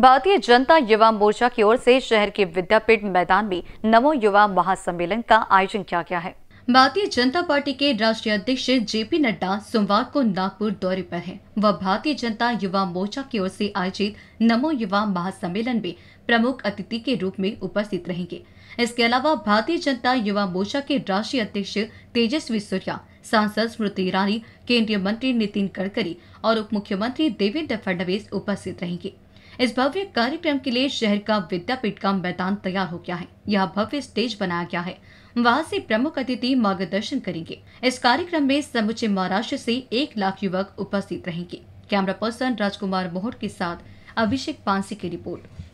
भारतीय जनता युवा मोर्चा की ओर से शहर के विद्यापीठ मैदान में नमो युवा महासम्मेलन का आयोजन किया गया है भारतीय जनता पार्टी के राष्ट्रीय अध्यक्ष जेपी नड्डा सोमवार को नागपुर दौरे पर हैं। वह भारतीय जनता युवा मोर्चा की ओर से आयोजित नमो युवा महासम्मेलन में प्रमुख अतिथि के रूप में उपस्थित रहेंगे इसके अलावा भारतीय जनता युवा मोर्चा के राष्ट्रीय अध्यक्ष तेजस्वी सूर्या सांसद स्मृति ईरानी केंद्रीय मंत्री नितिन गडकरी और उप मुख्यमंत्री देवेंद्र फडणवीस उपस्थित रहेंगे इस भव्य कार्यक्रम के लिए शहर का विद्यापीठ का मैदान तैयार हो गया है यह भव्य स्टेज बनाया गया है वहाँ से प्रमुख अतिथि मार्गदर्शन करेंगे इस कार्यक्रम में समुचे महाराष्ट्र से एक लाख युवक उपस्थित रहेंगे कैमरा पर्सन राजकुमार मोहर के साथ अभिषेक पांसी की रिपोर्ट